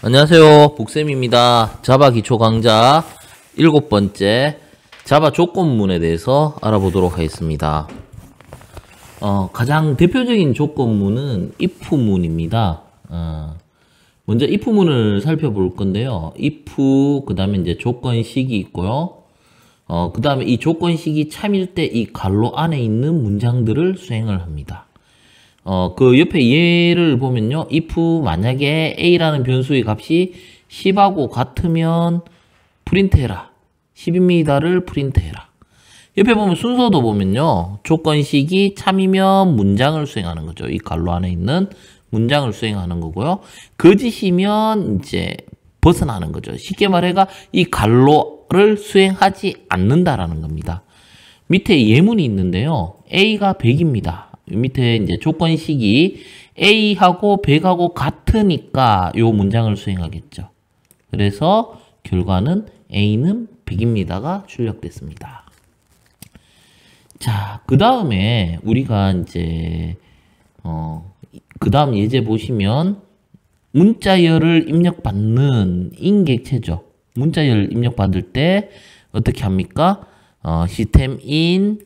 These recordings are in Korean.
안녕하세요 복쌤입니다 자바 기초 강좌 일곱 번째 자바 조건문에 대해서 알아보도록 하겠습니다 어, 가장 대표적인 조건문은 if문입니다 어, 먼저 if문을 살펴볼 건데요 if 그 다음에 이제 조건식이 있고요 어, 그 다음에 이 조건식이 참일 때 이 갈로 안에 있는 문장들을 수행을 합니다 어, 그 옆에 예를 보면요. if 만약에 a라는 변수의 값이 10하고 같으면 프린트해라. 10입니다를 프린트해라. 옆에 보면 순서도 보면요. 조건식이 참이면 문장을 수행하는 거죠. 이 갈로 안에 있는 문장을 수행하는 거고요. 거짓이면 이제 벗어나는 거죠. 쉽게 말해가 이 갈로를 수행하지 않는다라는 겁니다. 밑에 예문이 있는데요. A가 100입니다. 밑에 이제 조건식이 A하고 100하고 같으니까 이 문장을 수행하겠죠. 그래서 결과는 A는 100입니다가 출력됐습니다. 자, 그 다음에 우리가 이제 어, 그 다음 예제 보시면 문자열을 입력받는 인객체죠. 문자열 입력받을 때 어떻게 합니까? 어, 시스템 인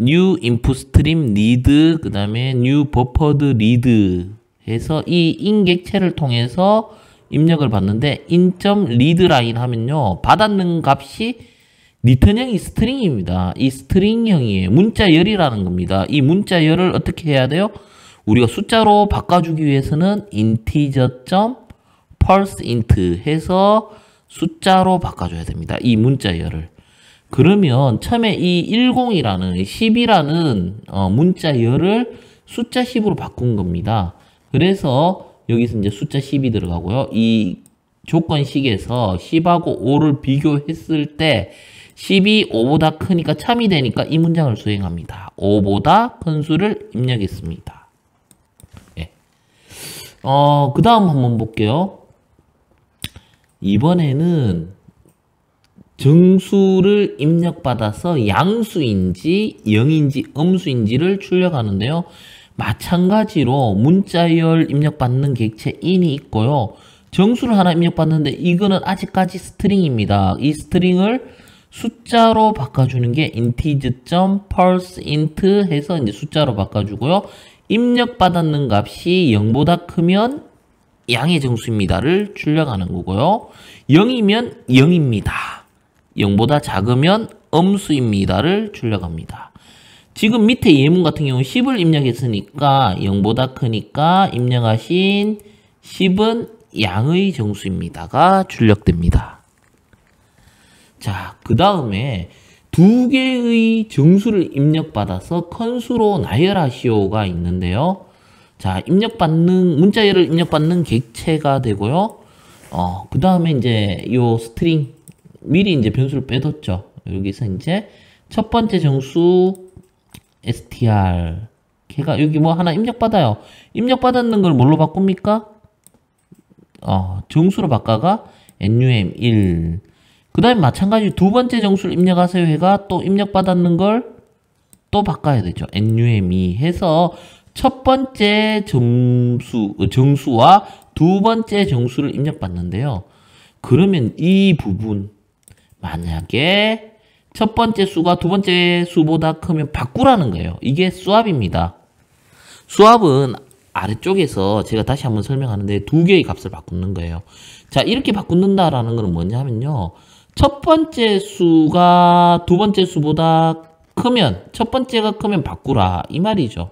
new input stream read 그 다음에 new buffered read 해서 이 인객체를 통해서 입력을 받는데 인점 리드 라인 하면요 받았는 값이 리턴형이 스트링입니다 이 스트링형이에요 문자열이라는 겁니다 이 문자열을 어떻게 해야 돼요 우리가 숫자로 바꿔주기 위해서는 integer.pulseInt 해서 숫자로 바꿔줘야 됩니다 이 문자열을 그러면 처음에 이 10이라는 10이라는 어, 문자 열을 숫자 10으로 바꾼 겁니다. 그래서 여기서 이제 숫자 10이 들어가고요. 이 조건식에서 10하고 5를 비교했을 때 10이 5보다 크니까 참이 되니까 이 문장을 수행합니다. 5보다 큰 수를 입력했습니다. 예. 어, 그 다음 한번 볼게요. 이번에는 정수를 입력받아서 양수인지 0인지 음수인지를 출력하는데요. 마찬가지로 문자열 입력받는 객체 인이 있고요. 정수를 하나 입력받는데 이거는 아직까지 스트링입니다. 이 스트링을 숫자로 바꿔주는 게 i n t e g e r p a l s e i n t 해서 이제 숫자로 바꿔주고요. 입력받았는 값이 0보다 크면 양의 정수입니다를 출력하는 거고요. 0이면 0입니다. 0보다 작으면 음수입니다를 출력합니다. 지금 밑에 예문 같은 경우 10을 입력했으니까 0보다 크니까 입력하신 10은 양의 정수입니다가 출력됩니다. 자, 그 다음에 두 개의 정수를 입력받아서 컨수로 나열하시오가 있는데요. 자, 입력받는, 문자열을 입력받는 객체가 되고요. 어, 그 다음에 이제 요 스트링, 미리 이제 변수를 빼뒀죠. 여기서 이제 첫 번째 정수 str 걔가 여기 뭐 하나 입력받아요. 입력받았는 걸 뭘로 바꿉니까? 어, 정수로 바꿔가 num1 그 다음에 마찬가지 두 번째 정수를 입력하세요 얘가또 입력받았는 걸 또 바꿔야 되죠. num2 해서 첫 번째 점수, 어, 정수와 두 번째 정수를 입력받는데요. 그러면 이 부분 만약에 첫 번째 수가 두 번째 수보다 크면 바꾸라는 거예요. 이게 수압입니다. 수압은 아래쪽에서 제가 다시 한번 설명하는데 두 개의 값을 바꾸는 거예요. 자 이렇게 바꾸는다라는 것은 뭐냐면요. 첫 번째 수가 두 번째 수보다 크면 첫 번째가 크면 바꾸라 이 말이죠.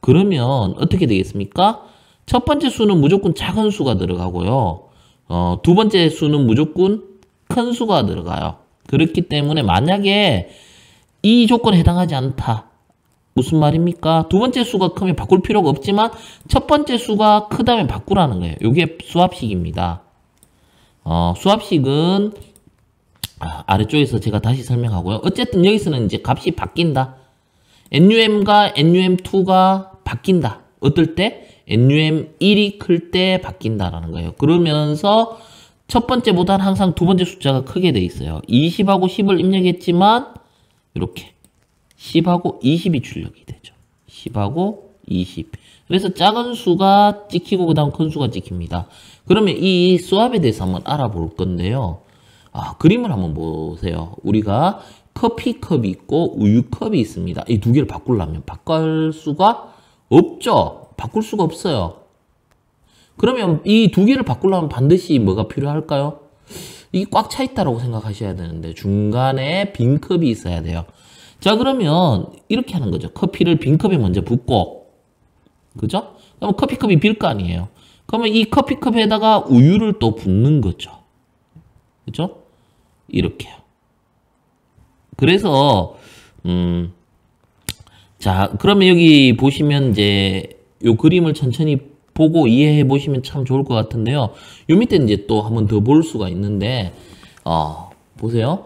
그러면 어떻게 되겠습니까? 첫 번째 수는 무조건 작은 수가 들어가고요. 어, 두 번째 수는 무조건 큰 수가 들어가요. 그렇기 때문에 만약에 이 조건에 해당하지 않다. 무슨 말입니까? 두 번째 수가 크면 바꿀 필요가 없지만 첫 번째 수가 크다면 바꾸라는 거예요. 이게 수합식입니다 어, 수합식은 아래쪽에서 제가 다시 설명하고요. 어쨌든 여기서는 이제 값이 바뀐다. NUM과 NUM2가 바뀐다. 어떨 때? NUM1이 클 때 바뀐다라는 거예요. 그러면서 첫 번째보다는 항상 두 번째 숫자가 크게 돼 있어요. 20하고 10을 입력했지만 이렇게 10하고 20이 출력이 되죠. 10하고 20. 그래서 작은 수가 찍히고 그 다음 큰 수가 찍힙니다. 그러면 이 수압에 대해서 한번 알아볼 건데요. 아, 그림을 한번 보세요. 우리가 커피컵이 있고 우유컵이 있습니다. 이 두 개를 바꾸려면 바꿀 수가 없죠. 바꿀 수가 없어요. 그러면 이 두 개를 바꾸려면 반드시 뭐가 필요할까요? 이게 꽉 차 있다라고 생각하셔야 되는데 중간에 빈 컵이 있어야 돼요. 자 그러면 이렇게 하는 거죠. 커피를 빈 컵에 먼저 붓고 그죠? 그럼 커피컵이 빌 거 아니에요. 그러면 이 커피컵에다가 우유를 또 붓는 거죠. 그죠? 이렇게요. 그래서 음자 그러면 여기 보시면 이제 요 그림을 천천히 보고 이해해 보시면 참 좋을 것 같은데요. 요 밑에 이제 또한번 더 볼 수가 있는데 어, 보세요.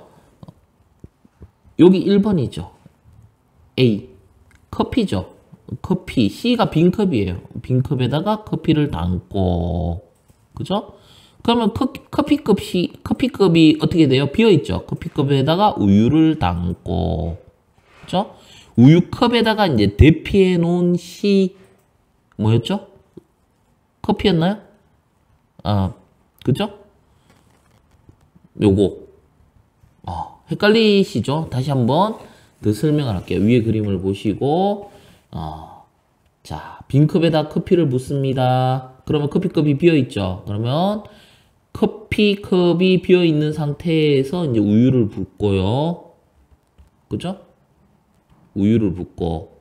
여기 1번이죠. A. 커피죠. 커피. C가 빈컵이에요. 빈컵에다가 커피를 담고. 그죠? 그러면 커피, 컵이 커피컵이 어떻게 돼요? 비어있죠? 커피컵에다가 우유를 담고. 그죠? 우유컵에다가 이제 대피해 놓은 C. 뭐였죠? 커피였나요? 아, 그죠? 요거. 아, 헷갈리시죠? 다시 한번 더 그 설명을 할게요. 위에 그림을 보시고, 어, 자, 빈컵에다 커피를 붓습니다. 그러면 커피컵이 비어있죠? 그러면 커피컵이 비어있는 상태에서 이제 우유를 붓고요. 그죠? 우유를 붓고.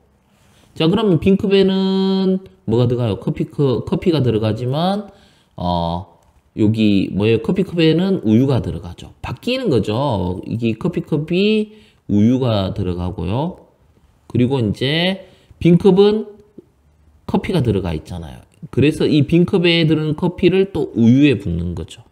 자 그러면 빙크벤은 뭐가 들어가요? 커피 크, 커피가 들어가지만 어 여기 뭐예요? 커피컵에는 우유가 들어가죠. 바뀌는 거죠. 이게 커피컵이 우유가 들어가고요. 그리고 이제 빈컵은 커피가 들어가 있잖아요. 그래서 이 빈컵에 들은 커피를 또 우유에 붓는 거죠.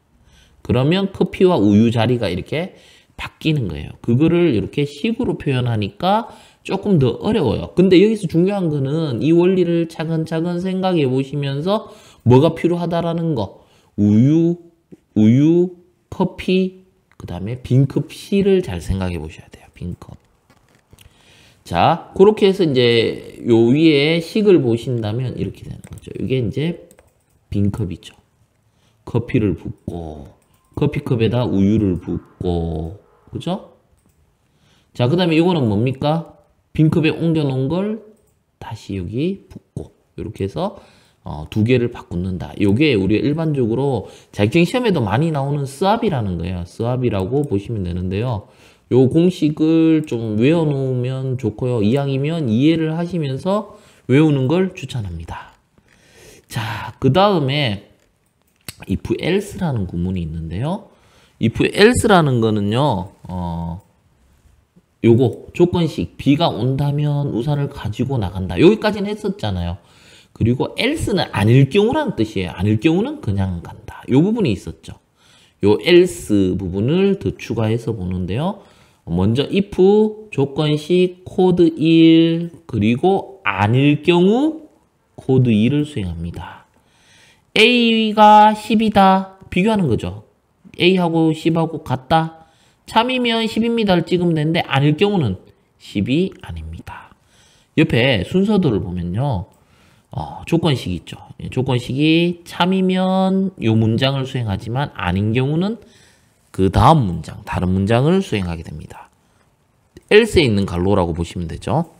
그러면 커피와 우유 자리가 이렇게 바뀌는 거예요. 그거를 이렇게 식으로 표현하니까 조금 더 어려워요. 근데 여기서 중요한 거는 이 원리를 차근차근 생각해 보시면서 뭐가 필요하다라는 거. 우유, 우유, 커피, 그 다음에 빈컵 피를잘 생각해 보셔야 돼요. 빈컵. 자, 그렇게 해서 이제 요 위에 식을 보신다면 이렇게 되는 거죠. 이게 이제 빈컵이죠. 커피를 붓고, 커피컵에다 우유를 붓고, 그죠? 자, 그 다음에 이거는 뭡니까? 빈컵에 옮겨놓은 걸 다시 여기 붓고 이렇게 해서 어, 두 개를 바꾼다. 이게 우리 일반적으로 자격증 시험에도 많이 나오는 스왑이라는 거예요. 스왑이라고 보시면 되는데요. 요 공식을 좀 외워놓으면 좋고요. 이왕이면 이해를 하시면서 외우는 걸 추천합니다. 자, 그 다음에 if else라는 구문이 있는데요. if else라는 거는요. 어, 요거 조건식 비가 온다면 우산을 가지고 나간다. 여기까지는 했었잖아요. 그리고 else는 아닐 경우라는 뜻이에요. 아닐 경우는 그냥 간다. 요 부분이 있었죠. 요 else 부분을 더 추가해서 보는데요. 먼저 if, 조건식, 코드 1, 그리고 아닐 경우 코드 2를 수행합니다. A가 10이다. 비교하는 거죠. A하고 10하고 같다. 3이면 10입니다를 찍으면 되는데 아닐 경우는 10이 아닙니다. 옆에 순서들을 보면요. 어, 조건식 있죠. 예, 조건식이 참이면 요 문장을 수행하지만 아닌 경우는 그 다음 문장, 다른 문장을 수행하게 됩니다. else에 있는 갈로라고 보시면 되죠.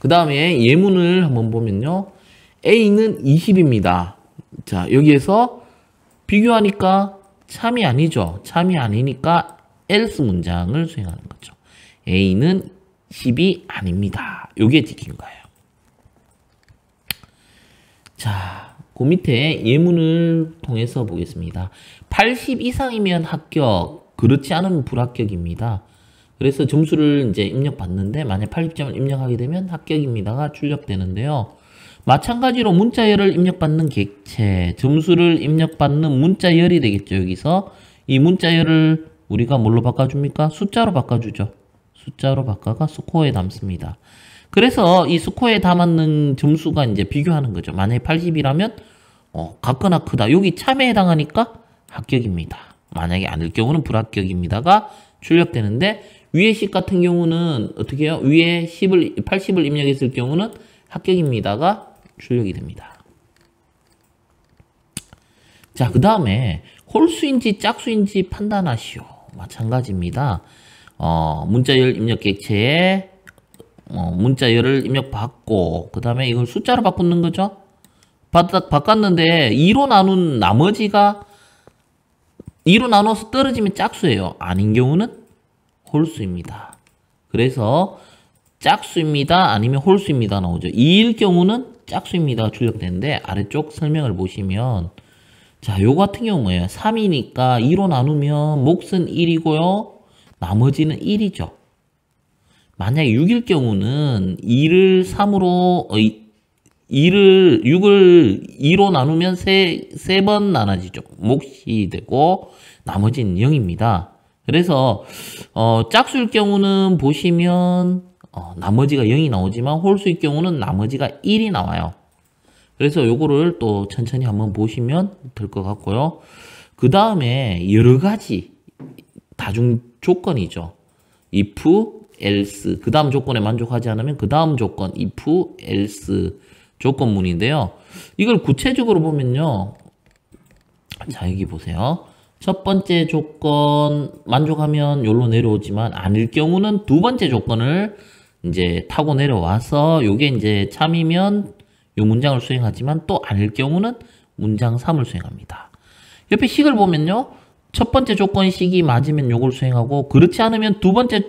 그 다음에 예문을 한번 보면요. A는 20입니다. 자, 여기에서 비교하니까 참이 아니죠. 참이 아니니까 else 문장을 수행하는 거죠. A는 10이 아닙니다. 요게 지킨 거예요. 자, 그 밑에 예문을 통해서 보겠습니다. 80 이상이면 합격, 그렇지 않으면 불합격입니다. 그래서 점수를 이제 입력받는데 만약 80점을 입력하게 되면 합격입니다가 출력되는데요. 마찬가지로 문자열을 입력받는 객체, 점수를 입력받는 문자열이 되겠죠. 여기서 이 문자열을 우리가 뭘로 바꿔줍니까? 숫자로 바꿔주죠. 숫자로 바꿔가 스코어에 담습니다. 그래서 이 스코어에 담았는 점수가 이제 비교하는 거죠. 만약에 80이라면 어, 같거나 크다. 여기 참여에 해당하니까 합격입니다. 만약에 아닐 경우는 불합격입니다가 출력되는데 위에 10 같은 경우는 어떻게 해요? 위에 10을 80을 입력했을 경우는 합격입니다가 출력이 됩니다. 자, 그 다음에 홀수인지 짝수인지 판단하시오. 마찬가지입니다. 어, 문자열 입력 객체에 어, 문자열을 입력받고 그 다음에 이걸 숫자로 바꾸는 거죠. 바, 바꿨는데 2로 나눈 나머지가 2로 나눠서 떨어지면 짝수예요. 아닌 경우는 홀수입니다. 그래서 짝수입니다. 아니면 홀수입니다. 나오죠. 2일 경우는 짝수입니다. 출력되는데 아래쪽 설명을 보시면 자, 요 같은 경우에 3이니까 2로 나누면 몫은 1이고요. 나머지는 1이죠. 만약에 6일 경우는 2를 3으로, 어, 2를, 6을 2로 나누면 3, 3번 나눠지죠. 몫이 되고, 나머지는 0입니다. 그래서, 어, 짝수일 경우는 보시면, 어, 나머지가 0이 나오지만 홀수일 경우는 나머지가 1이 나와요. 그래서 요거를 또 천천히 한번 보시면 될 것 같고요. 그 다음에 여러 가지 다중 조건이죠. if, else 그 다음 조건에 만족하지 않으면 그 다음 조건 if, else 조건문인데요. 이걸 구체적으로 보면요. 자 여기 보세요. 첫 번째 조건 만족하면 여기로 내려오지만 아닐 경우는 두 번째 조건을 이제 타고 내려와서 요게 이제 참이면 요 문장을 수행하지만 또 알 경우는 문장 3을 수행합니다. 옆에 식을 보면요. 첫 번째 조건식이 맞으면 요걸 수행하고 그렇지 않으면 두 번째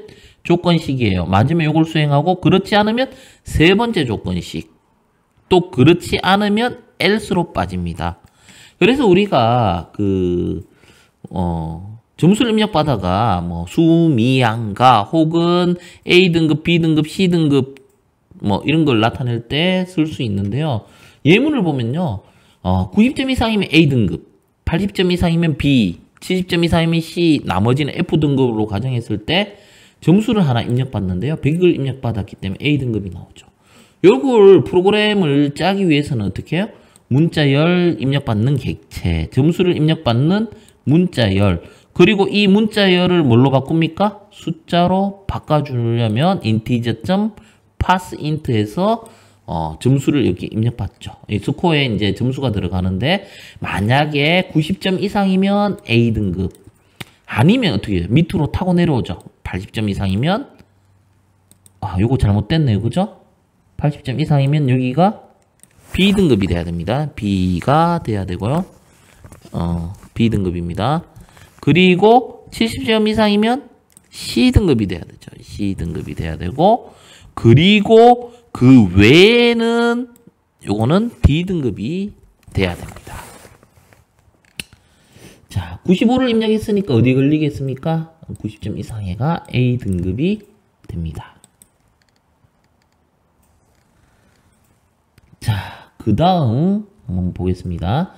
조건식이에요. 맞으면 요걸 수행하고 그렇지 않으면 세 번째 조건식 또 그렇지 않으면 else로 빠집니다. 그래서 우리가 그어 점수를 입력받아가 뭐 수미양가 혹은 A등급, B등급, C등급 뭐 이런 걸 나타낼 때 쓸 수 있는데요. 예문을 보면요. 어, 90점 이상이면 A등급, 80점 이상이면 B, 70점 이상이면 C, 나머지는 F등급으로 가정했을 때 점수를 하나 입력받는데요. 100을 입력받았기 때문에 A등급이 나오죠. 요걸 프로그램을 짜기 위해서는 어떻게 해요? 문자열 입력받는 객체, 점수를 입력받는 문자열, 그리고 이 문자열을 뭘로 바꿉니까? 숫자로 바꿔주려면 integer.passint에서 어, 점수를 여기 입력받죠. 이 스코어에 이제 점수가 들어가는데 만약에 90점 이상이면 A등급 아니면 어떻게 해요? 밑으로 타고 내려오죠. 80점 이상이면 아 요거 잘못됐네요. 그죠? 80점 이상이면 여기가 B등급이 돼야 됩니다. B가 돼야 되고요. 어 B등급입니다. 그리고 70점 이상이면 C등급이 돼야 되죠. C등급이 돼야 되고 그리고 그 외에는 요거는 d 등급이 돼야 됩니다. 자, 95를 입력했으니까 어디 걸리겠습니까? 90점 이상해가 A등급이 됩니다. 자, 그 다음 한번 보겠습니다.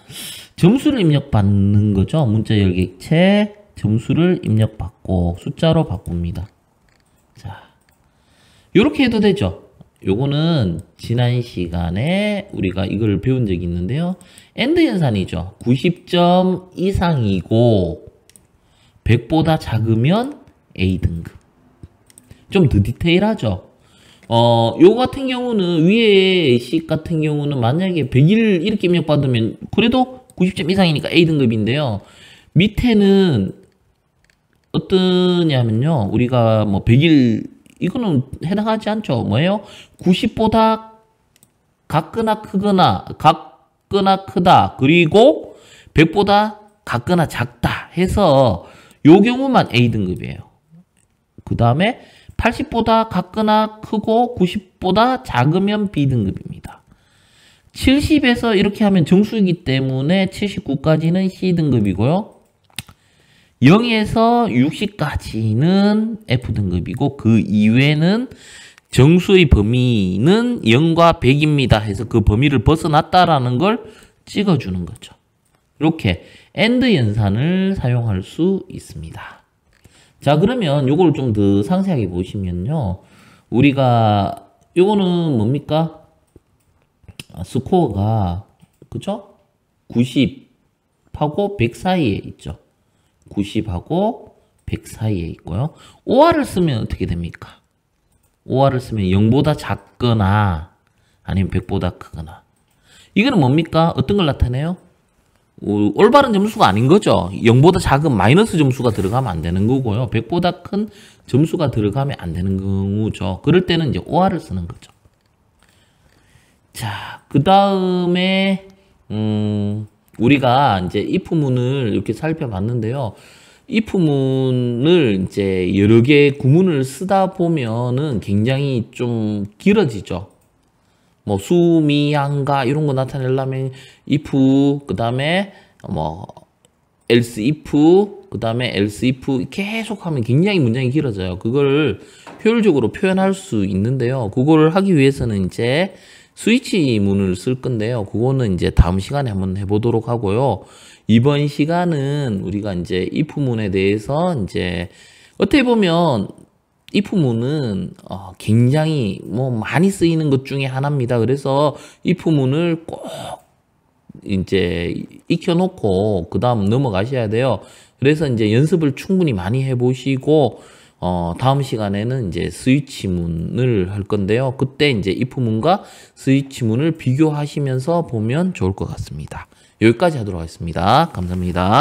점수를 입력받는 거죠. 문자 열객체 점수를 입력받고 숫자로 바꿉니다. 자, 이렇게 해도 되죠. 요거는 지난 시간에 우리가 이걸 배운 적이 있는데요. 엔드 연산이죠. 90점 이상이고 100보다 작으면 A등급. 좀 더 디테일하죠. 어, 요 같은 경우는 위에 식 같은 경우는 만약에 100일 이렇게 입력받으면 그래도 90점 이상이니까 A등급인데요. 밑에는 어떠냐면요. 우리가 뭐 100일 이거는 해당하지 않죠. 뭐예요? 90보다 같거나 크거나 같거나 크다. 그리고 100보다 같거나 작다 해서 요 경우만 A등급이에요. 그 다음에 80보다 같거나 크고 90보다 작으면 B등급입니다. 70에서 이렇게 하면 정수이기 때문에 79까지는 C등급이고요. 0에서 60까지는 F등급이고 그 이외는 정수의 범위는 0과 100입니다 해서 그 범위를 벗어났다라는 걸 찍어주는 거죠. 이렇게 AND 연산을 사용할 수 있습니다. 자 그러면 요걸 좀 더 상세하게 보시면요 우리가 요거는 뭡니까 아, 스코어가 그죠 90하고 100 사이에 있죠 90하고 100 사이에 있고요 OR을 쓰면 어떻게 됩니까 OR을 쓰면 0보다 작거나 아니면 100보다 크거나 이거는 뭡니까 어떤 걸 나타내요 올바른 점수가 아닌 거죠. 0보다 작은 마이너스 점수가 들어가면 안 되는 거고요. 100보다 큰 점수가 들어가면 안 되는 경우죠. 그럴 때는 이제 OR을 쓰는 거죠. 자, 그 다음에 음, 우리가 이제 if문을 이렇게 살펴봤는데요. if문을 이제 여러 개의 구문을 쓰다 보면은 굉장히 좀 길어지죠. 뭐 수미양가 이런 거 나타내려면 if 그 다음에 뭐 else if 그 다음에 else if 계속 하면 굉장히 문장이 길어져요. 그걸 효율적으로 표현할 수 있는데요. 그거를 하기 위해서는 이제 스위치 문을 쓸 건데요. 그거는 이제 다음 시간에 한번 해보도록 하고요. 이번 시간은 우리가 이제 if 문에 대해서 이제 어떻게 보면 이 부문은 어, 굉장히 뭐 많이 쓰이는 것 중에 하나입니다. 그래서 이 부문을 꼭 이제 익혀놓고 그 다음 넘어가셔야 돼요. 그래서 이제 연습을 충분히 많이 해보시고 어, 다음 시간에는 이제 스위치문을 할 건데요. 그때 이제 이프문과 스위치문을 비교하시면서 보면 좋을 것 같습니다. 여기까지 하도록 하겠습니다. 감사합니다.